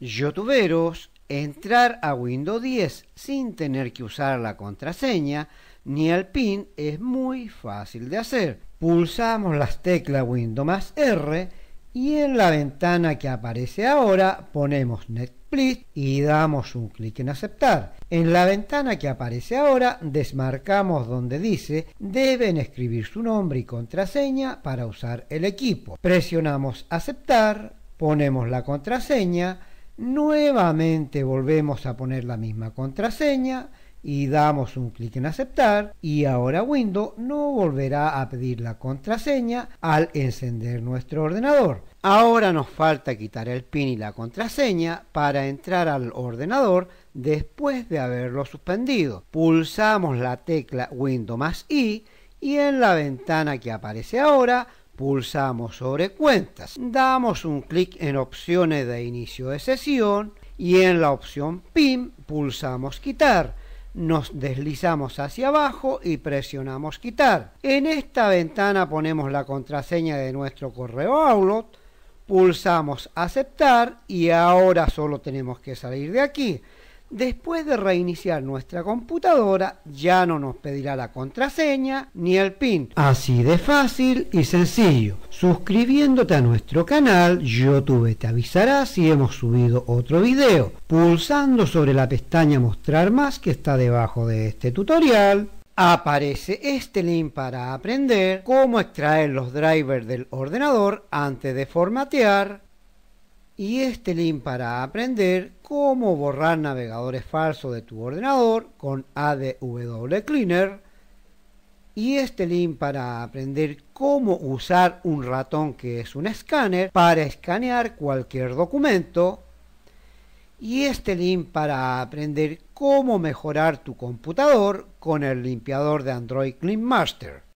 youtuberos entrar a Windows 10 sin tener que usar la contraseña ni el PIN es muy fácil de hacer. Pulsamos las teclas Windows más R y en la ventana que aparece ahora ponemos Netflix y damos un clic en aceptar. En la ventana que aparece ahora desmarcamos donde dice deben escribir su nombre y contraseña para usar el equipo. Presionamos aceptar, ponemos la contraseña, Nuevamente volvemos a poner la misma contraseña y damos un clic en aceptar y ahora Windows no volverá a pedir la contraseña al encender nuestro ordenador. Ahora nos falta quitar el pin y la contraseña para entrar al ordenador después de haberlo suspendido. Pulsamos la tecla Windows más I y en la ventana que aparece ahora Pulsamos sobre cuentas. Damos un clic en opciones de inicio de sesión y en la opción PIM pulsamos quitar. Nos deslizamos hacia abajo y presionamos quitar. En esta ventana ponemos la contraseña de nuestro correo Outlook, pulsamos aceptar y ahora solo tenemos que salir de aquí. Después de reiniciar nuestra computadora, ya no nos pedirá la contraseña ni el PIN. Así de fácil y sencillo. Suscribiéndote a nuestro canal, YouTube te avisará si hemos subido otro video. Pulsando sobre la pestaña Mostrar más que está debajo de este tutorial, Aparece este link para aprender cómo extraer los drivers del ordenador antes de formatear y este link para aprender cómo borrar navegadores falsos de tu ordenador con ADW Cleaner y este link para aprender cómo usar un ratón que es un escáner para escanear cualquier documento y este link para aprender cómo mejorar tu computador con el limpiador de Android Clean Master.